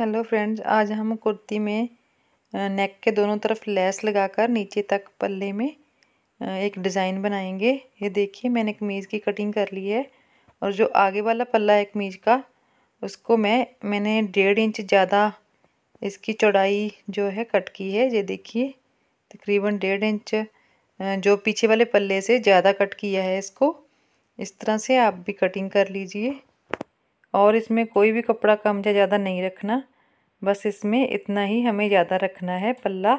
hello friends आज हम कुर्ती में नेक के दोनों तरफ लेस लगाकर नीचे तक पल्ले में एक डिज़ाइन बनाएंगे ये देखिए मैंने कमीज़ की कटिंग कर ली है और जो आगे वाला पल्ला है कमीज़ का उसको मैं मैंने डेढ़ इंच ज़्यादा इसकी चौड़ाई जो है कट की है ये देखिए तकरीबन डेढ़ इंच जो पीछे वाले पल्ले से ज़्यादा कट किया है इसको इस तरह से आप भी कटिंग कर लीजिए और इसमें कोई भी कपड़ा कम या ज़्यादा नहीं रखना बस इसमें इतना ही हमें ज़्यादा रखना है पल्ला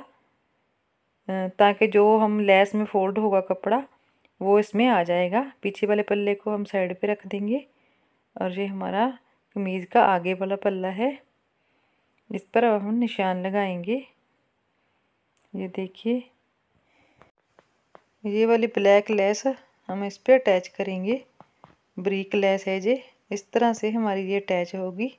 ताकि जो हम लेस में फोल्ड होगा कपड़ा वो इसमें आ जाएगा पीछे वाले पल्ले को हम साइड पे रख देंगे और ये हमारा कमीज़ का आगे वाला पल्ला है इस पर अब हम निशान लगाएंगे ये देखिए ये वाली ब्लैक लेस हम इस पर अटैच करेंगे ब्रीक लेस है ये इस तरह से हमारी ये अटैच होगी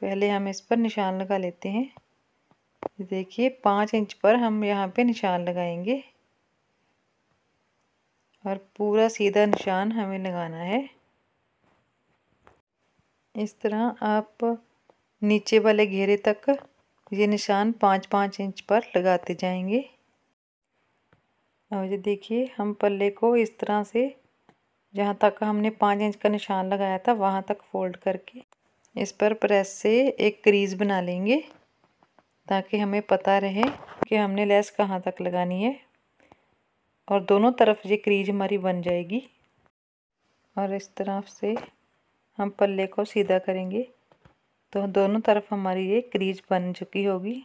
पहले हम इस पर निशान लगा लेते हैं देखिए पाँच इंच पर हम यहाँ पे निशान लगाएंगे और पूरा सीधा निशान हमें लगाना है इस तरह आप नीचे वाले घेरे तक ये निशान पाँच पाँच इंच पर लगाते जाएंगे और ये देखिए हम पल्ले को इस तरह से जहाँ तक हमने पाँच इंच का निशान लगाया था वहाँ तक फोल्ड करके इस पर प्रेस से एक क्रीज बना लेंगे ताकि हमें पता रहे कि हमने लेस कहाँ तक लगानी है और दोनों तरफ ये क्रीज हमारी बन जाएगी और इस तरफ से हम पल्ले को सीधा करेंगे तो दोनों तरफ हमारी ये क्रीज बन चुकी होगी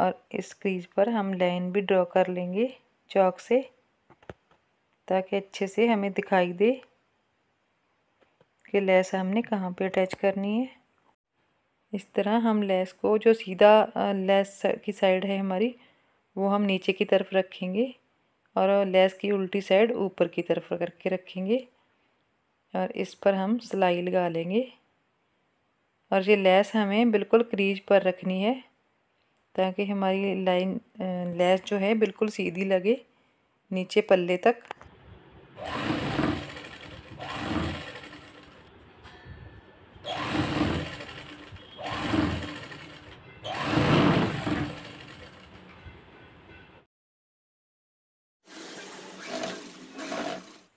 और इस क्रीज पर हम लाइन भी ड्रॉ कर लेंगे चौक से ताकि अच्छे से हमें दिखाई दे कि लेस हमने कहाँ पे अटैच करनी है इस तरह हम लेस को जो सीधा लेस की साइड है हमारी वो हम नीचे की तरफ रखेंगे और लेस की उल्टी साइड ऊपर की तरफ करके रखेंगे और इस पर हम सिलाई लगा लेंगे और ये लेस हमें बिल्कुल क्रीज पर रखनी है ताकि हमारी लाइन लेस जो है बिल्कुल सीधी लगे नीचे पल्ले तक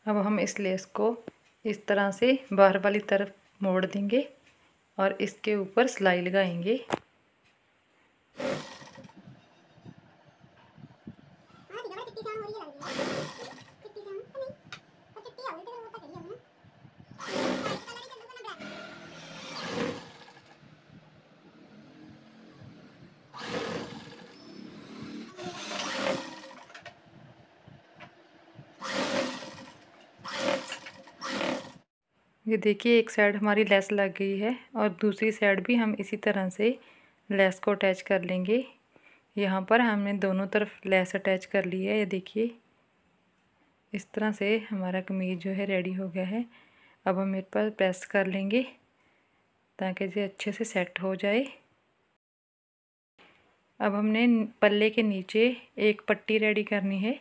अब हम इस लेस को इस तरह से बाहर वाली तरफ मोड़ देंगे और इसके ऊपर सिलाई लगाएंगे ये देखिए एक साइड हमारी लेस लग गई है और दूसरी साइड भी हम इसी तरह से लेस को अटैच कर लेंगे यहाँ पर हमने दोनों तरफ लेस अटैच कर ली है ये देखिए इस तरह से हमारा कमीज जो है रेडी हो गया है अब हम मेरे पास प्रेस कर लेंगे ताकि ये अच्छे से सेट हो जाए अब हमने पल्ले के नीचे एक पट्टी रेडी करनी है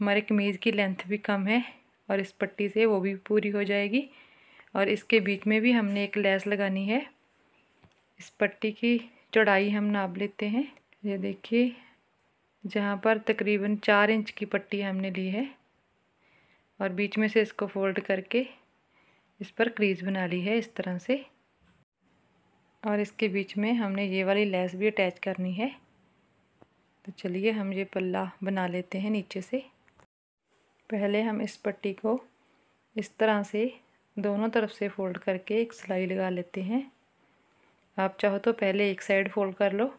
हमारे कमीज़ की लेंथ भी कम है और इस पट्टी से वो भी पूरी हो जाएगी और इसके बीच में भी हमने एक लेस लगानी है इस पट्टी की चौड़ाई हम नाप लेते हैं ये देखिए जहाँ पर तकरीबन चार इंच की पट्टी हमने ली है और बीच में से इसको फोल्ड करके इस पर क्रीज बना ली है इस तरह से और इसके बीच में हमने ये वाली लेस भी अटैच करनी है तो चलिए हम ये पल्ला बना लेते हैं नीचे से पहले हम इस पट्टी को इस तरह से दोनों तरफ से फोल्ड करके एक सिलाई लगा लेते हैं आप चाहो तो पहले एक साइड फोल्ड कर लो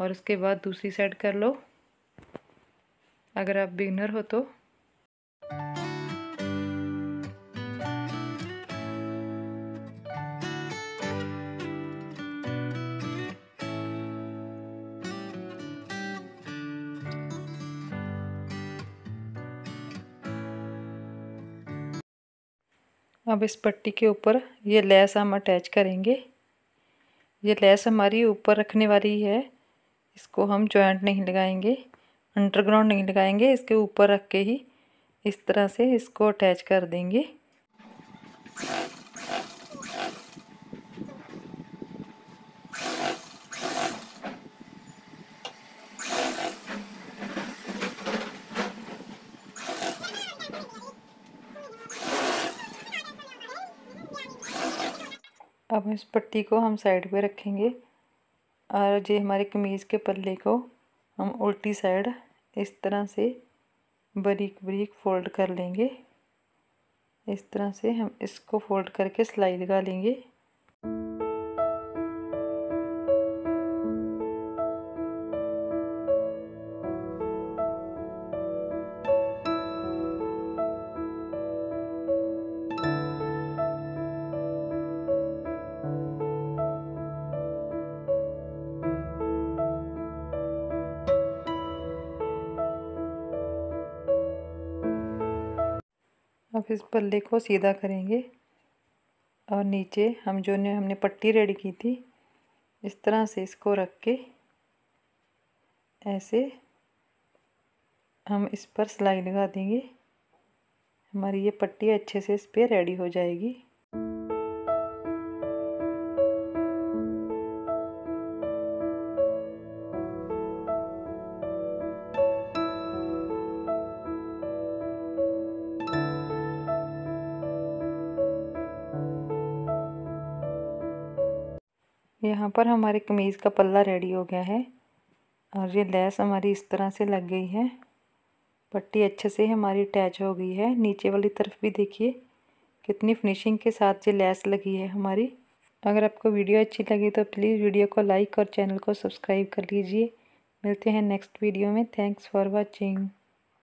और उसके बाद दूसरी साइड कर लो अगर आप बिगनर हो तो अब इस पट्टी के ऊपर ये लेस हम अटैच करेंगे ये लेस हमारी ऊपर रखने वाली है इसको हम जॉइंट नहीं लगाएंगे अंडरग्राउंड नहीं लगाएंगे इसके ऊपर रख के ही इस तरह से इसको अटैच कर देंगे अब इस पट्टी को हम साइड पे रखेंगे और ये हमारे कमीज़ के पल्ले को हम उल्टी साइड इस तरह से बारीक बारीक फोल्ड कर लेंगे इस तरह से हम इसको फोल्ड करके सिलाई लगा लेंगे अब इस पल्ले को सीधा करेंगे और नीचे हम जो ने हमने पट्टी रेडी की थी इस तरह से इसको रख के ऐसे हम इस पर सिलाई लगा देंगे हमारी ये पट्टी अच्छे से इस पर रेडी हो जाएगी यहाँ पर हमारे कमीज़ का पल्ला रेडी हो गया है और ये लेस हमारी इस तरह से लग गई है पट्टी अच्छे से हमारी अटैच हो गई है नीचे वाली तरफ भी देखिए कितनी फिनिशिंग के साथ ये लेस लगी है हमारी अगर आपको वीडियो अच्छी लगी तो प्लीज़ वीडियो को लाइक और चैनल को सब्सक्राइब कर लीजिए मिलते हैं नेक्स्ट वीडियो में थैंक्स फॉर वॉचिंग